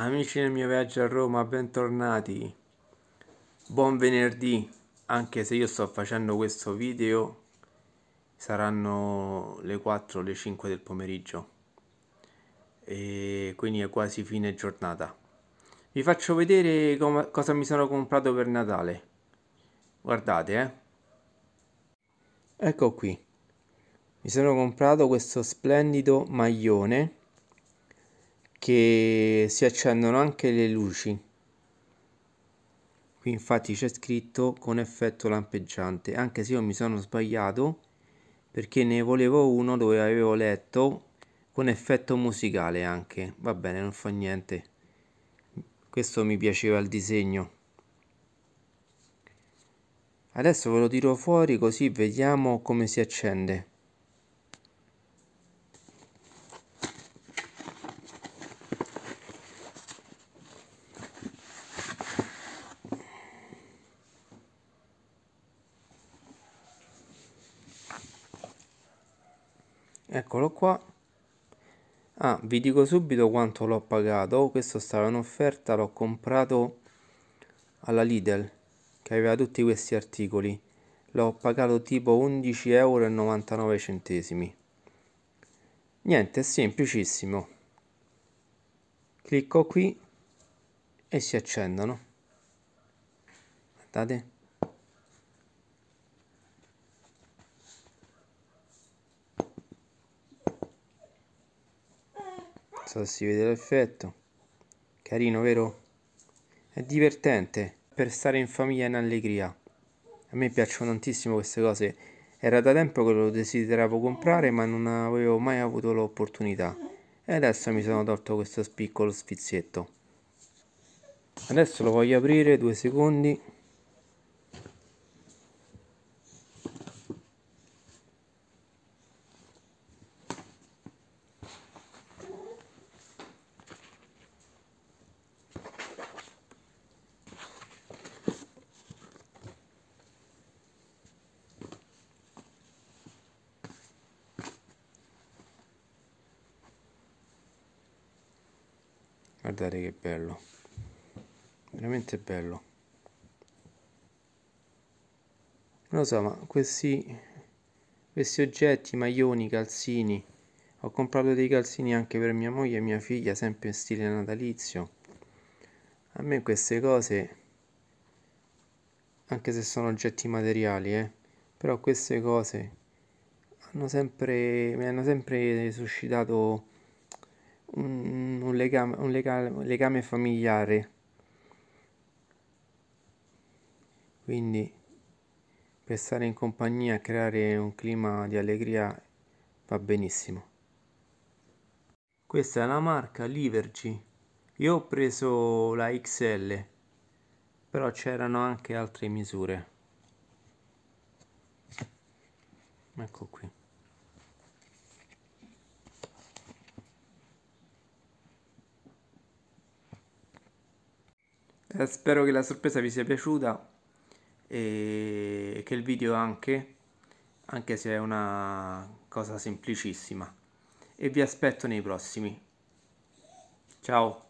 Amici del mio viaggio a Roma, bentornati. Buon venerdì, anche se io sto facendo questo video, saranno le 4 le 5 del pomeriggio. E quindi è quasi fine giornata. Vi faccio vedere com- cosa mi sono comprato per Natale. Guardate, eh. Ecco qui. Mi sono comprato questo splendido maglione che si accendono anche le luci qui infatti c'è scritto con effetto lampeggiante anche se io mi sono sbagliato perché ne volevo uno dove avevo letto con effetto musicale anche va bene non fa niente questo mi piaceva il disegno adesso ve lo tiro fuori così vediamo come si accende eccolo qua ah vi dico subito quanto l'ho pagato oh, questo stava in offerta l'ho comprato alla Lidl che aveva tutti questi articoli l'ho pagato tipo 11,99 euro niente è semplicissimo clicco qui e si accendono guardate so si vede l'effetto carino vero? è divertente per stare in famiglia in allegria a me piacciono tantissimo queste cose era da tempo che lo desideravo comprare ma non avevo mai avuto l'opportunità e adesso mi sono tolto questo piccolo sfizietto. adesso lo voglio aprire due secondi guardate che bello veramente bello non lo so ma questi questi oggetti maglioni calzini ho comprato dei calzini anche per mia moglie e mia figlia sempre in stile natalizio a me queste cose anche se sono oggetti materiali eh, però queste cose hanno sempre, mi hanno sempre suscitato un, un, legame, un, legame, un legame familiare. Quindi per stare in compagnia creare un clima di allegria va benissimo. Questa è la marca Livergy. Io ho preso la XL, però c'erano anche altre misure. Ecco qui. Eh, spero che la sorpresa vi sia piaciuta e che il video anche, anche se è una cosa semplicissima. E vi aspetto nei prossimi. Ciao!